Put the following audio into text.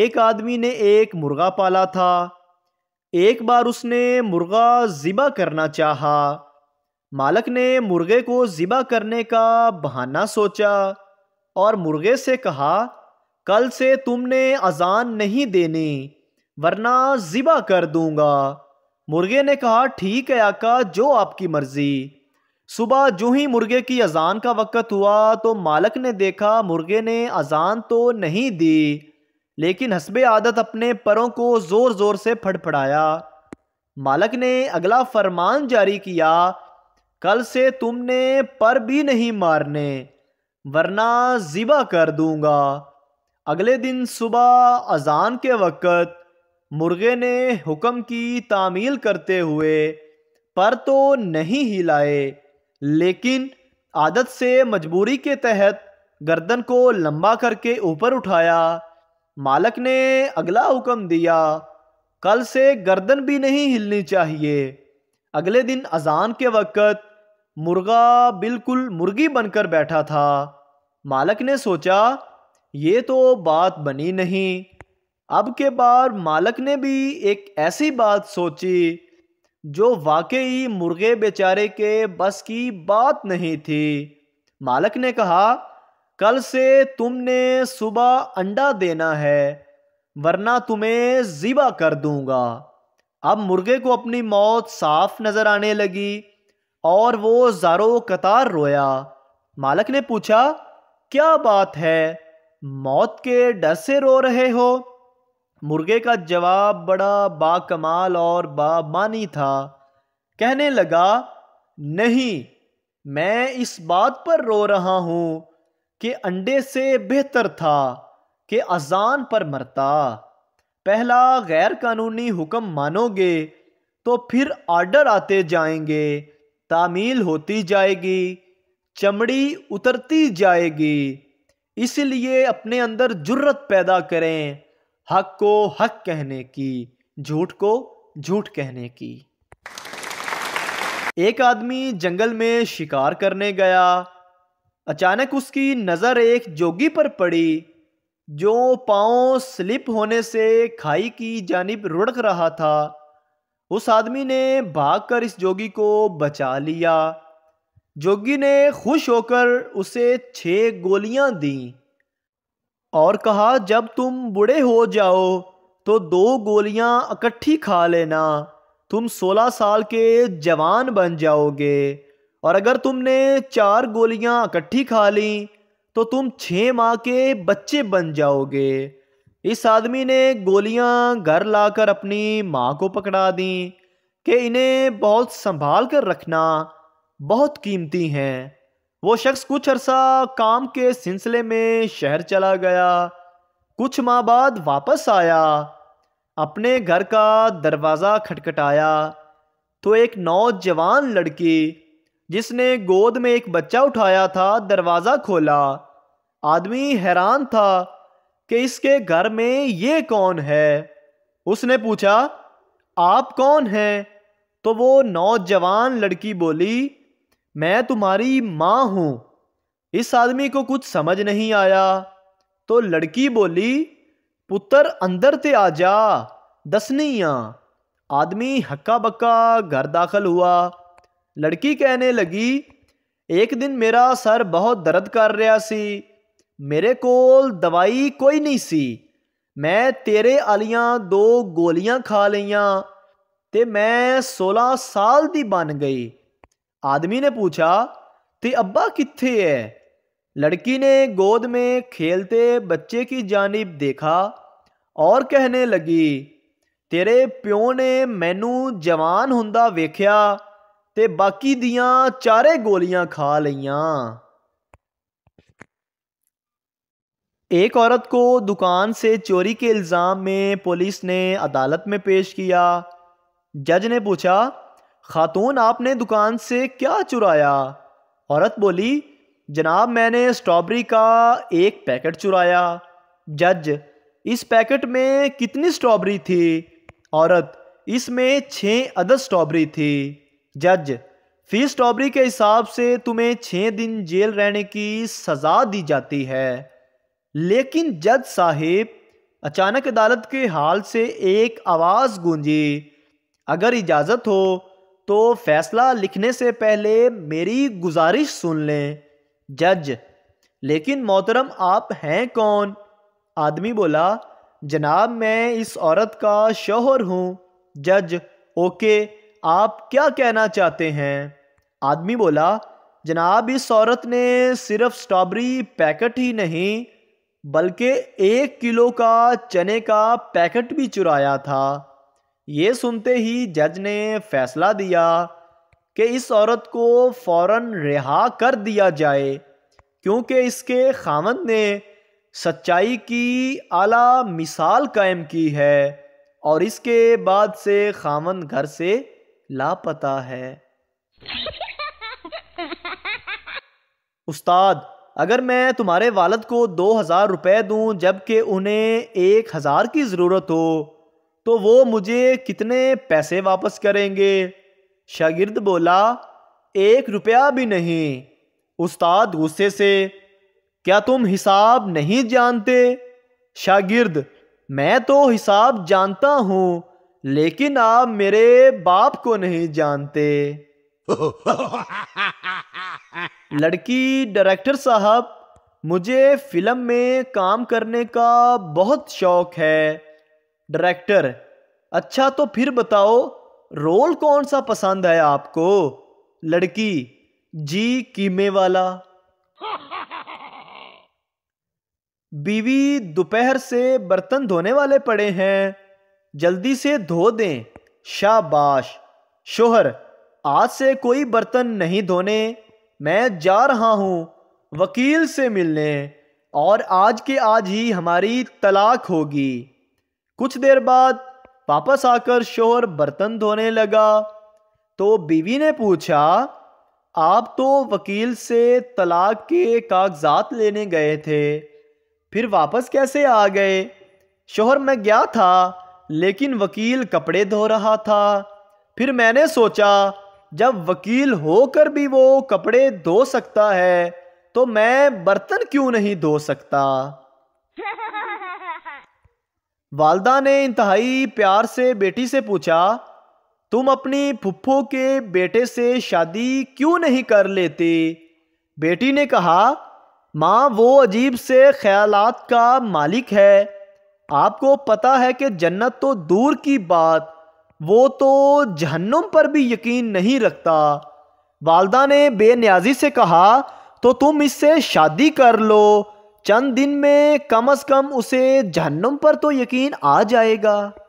एक आदमी ने एक मुर्गा पाला था एक बार उसने मुर्गा ज़िबा करना चाहा मालक ने मुर्गे को ज़िबा करने का बहाना सोचा और मुर्गे से कहा कल से तुमने अजान नहीं देनी वरना ज़िबा कर दूंगा मुर्गे ने कहा ठीक है आका जो आपकी मर्जी सुबह जो ही मुर्गे की अजान का वक़्त हुआ तो मालक ने देखा मुर्गे ने अजान तो नहीं दी लेकिन हसब आदत अपने परों को ज़ोर ज़ोर से फड़फड़ाया मालक ने अगला फरमान जारी किया कल से तुमने पर भी नहीं मारने वरना ज़िबा कर दूंगा अगले दिन सुबह अजान के वक़्त मुर्गे ने हुक्म की तामील करते हुए पर तो नहीं हिलाए लेकिन आदत से मजबूरी के तहत गर्दन को लंबा करके ऊपर उठाया मालक ने अगला हुक्म दिया कल से गर्दन भी नहीं हिलनी चाहिए अगले दिन अजान के वक़्त मुर्गा बिल्कुल मुर्गी बनकर बैठा था मालक ने सोचा ये तो बात बनी नहीं अब के बार मालक ने भी एक ऐसी बात सोची जो वाकई मुर्गे बेचारे के बस की बात नहीं थी मालक ने कहा कल से तुमने सुबह अंडा देना है वरना तुम्हें ज़िबा कर दूंगा अब मुर्गे को अपनी मौत साफ नज़र आने लगी और वो जारो कतार रोया मालक ने पूछा क्या बात है मौत के डर से रो रहे हो मुर्गे का जवाब बड़ा बाकमाल और बामानी था कहने लगा नहीं मैं इस बात पर रो रहा हूँ के अंडे से बेहतर था कि अजान पर मरता पहला गैर कानूनी हुक्म मानोगे तो फिर आर्डर आते जाएंगे तामील होती जाएगी चमड़ी उतरती जाएगी इसलिए अपने अंदर जुर्रत पैदा करें हक को हक कहने की झूठ को झूठ कहने की एक आदमी जंगल में शिकार करने गया अचानक उसकी नज़र एक जोगी पर पड़ी जो पाँव स्लिप होने से खाई की जानब रुड़क रहा था उस आदमी ने भागकर इस जोगी को बचा लिया जोगी ने खुश होकर उसे छह गोलियां दी और कहा जब तुम बूढ़े हो जाओ तो दो गोलियां इकट्ठी खा लेना तुम सोलह साल के जवान बन जाओगे और अगर तुमने चार गोलियां इकट्ठी खा ली तो तुम छः माह के बच्चे बन जाओगे इस आदमी ने गोलियां घर लाकर अपनी माँ को पकड़ा दी कि इन्हें बहुत संभाल कर रखना बहुत कीमती हैं वो शख्स कुछ अरसा काम के सिलसिले में शहर चला गया कुछ माह बाद वापस आया अपने घर का दरवाज़ा खटखटाया तो एक नौजवान लड़की जिसने गोद में एक बच्चा उठाया था दरवाज़ा खोला आदमी हैरान था कि इसके घर में ये कौन है उसने पूछा आप कौन हैं तो वो नौजवान लड़की बोली मैं तुम्हारी माँ हूँ इस आदमी को कुछ समझ नहीं आया तो लड़की बोली पुत्र अंदर ते आ जा दसनिया आदमी हक्का बक्का घर दाखिल हुआ ਲੜਕੀ ਕਹਿਣੇ ਲੱਗੀ ਇੱਕ ਦਿਨ ਮੇਰਾ ਸਰ ਬਹੁਤ ਦਰਦ ਕਰ ਰਿਹਾ ਸੀ ਮੇਰੇ ਕੋਲ ਦਵਾਈ ਕੋਈ ਨਹੀਂ ਸੀ ਮੈਂ ਤੇਰੇ ਆਲੀਆਂ ਦੋ ਗੋਲੀਆਂ ਖਾ ਲਈਆਂ ਤੇ ਮੈਂ 16 ਸਾਲ ਦੀ ਬਣ ਗਈ ਆਦਮੀ ਨੇ ਪੁੱਛਿਆ ਤੇ ਅੱਬਾ ਕਿੱਥੇ ਹੈ ਲੜਕੀ ਨੇ ਗੋਦ ਮੇ ਖੇਲਤੇ ਬੱਚੇ ਕੀ ਜਾਨਿਬ ਦੇਖਾ ਔਰ ਕਹਿਣੇ ਲੱਗੀ ਤੇਰੇ ਪਿਓ ਨੇ ਮੈਨੂੰ ਜਵਾਨ ਹੁੰਦਾ ਵੇਖਿਆ ते बाकी ਦੀਆਂ चारे गोलियां खा लिया एक औरत को दुकान से चोरी के इल्ज़ाम में पुलिस ने अदालत में पेश किया जज ने पूछा खातून आपने दुकान से क्या चुराया औरत बोली जनाब मैंने स्ट्रॉबेरी का एक पैकेट चुराया जज इस पैकेट में कितनी स्ट्रॉबेरी थी औरत इसमें छः अदद स्ट्रॉबेरी थी जज फी स्ट्रॉबरी के हिसाब से तुम्हें छः दिन जेल रहने की सजा दी जाती है लेकिन जज साहिब अचानक अदालत के हाल से एक आवाज़ गूंजी अगर इजाज़त हो तो फैसला लिखने से पहले मेरी गुजारिश सुन लें जज लेकिन मोहतरम आप हैं कौन आदमी बोला जनाब मैं इस औरत का शोहर हूं जज ओके आप क्या कहना चाहते हैं आदमी बोला जनाब इस औरत ने सिर्फ स्ट्रॉबेरी पैकेट ही नहीं बल्कि एक किलो का चने का पैकेट भी चुराया था ये सुनते ही जज ने फैसला दिया कि इस औरत को फौरन रिहा कर दिया जाए क्योंकि इसके खामद ने सच्चाई की आला मिसाल कायम की है और इसके बाद से खामन घर से लापता है उस्ताद अगर मैं तुम्हारे वालद को दो हज़ार रुपए दूं जबकि उन्हें एक हज़ार की ज़रूरत हो तो वो मुझे कितने पैसे वापस करेंगे शागिर्द बोला एक रुपया भी नहीं उस्ताद गुस्से से क्या तुम हिसाब नहीं जानते शागिर्द मैं तो हिसाब जानता हूं लेकिन आप मेरे बाप को नहीं जानते लड़की डायरेक्टर साहब मुझे फिल्म में काम करने का बहुत शौक है डायरेक्टर अच्छा तो फिर बताओ रोल कौन सा पसंद है आपको लड़की जी कीमे वाला बीवी दोपहर से बर्तन धोने वाले पड़े हैं जल्दी से धो दें शाबाश शोहर आज से कोई बर्तन नहीं धोने मैं जा रहा हूँ वकील से मिलने और आज के आज ही हमारी तलाक होगी कुछ देर बाद वापस आकर शोहर बर्तन धोने लगा तो बीवी ने पूछा आप तो वकील से तलाक के कागजात लेने गए थे फिर वापस कैसे आ गए शोहर मैं गया था लेकिन वकील कपड़े धो रहा था फिर मैंने सोचा जब वकील होकर भी वो कपड़े धो सकता है तो मैं बर्तन क्यों नहीं धो सकता वालदा ने इंतहाई प्यार से बेटी से पूछा तुम अपनी फुफ्फो के बेटे से शादी क्यों नहीं कर लेती बेटी ने कहा माँ वो अजीब से ख्यालात का मालिक है आपको पता है कि जन्नत तो दूर की बात वो तो जहन्नुम पर भी यकीन नहीं रखता वालदा ने बेन्याजी से कहा तो तुम इससे शादी कर लो चंद दिन में कम अज कम उसे जहन्नुम पर तो यकीन आ जाएगा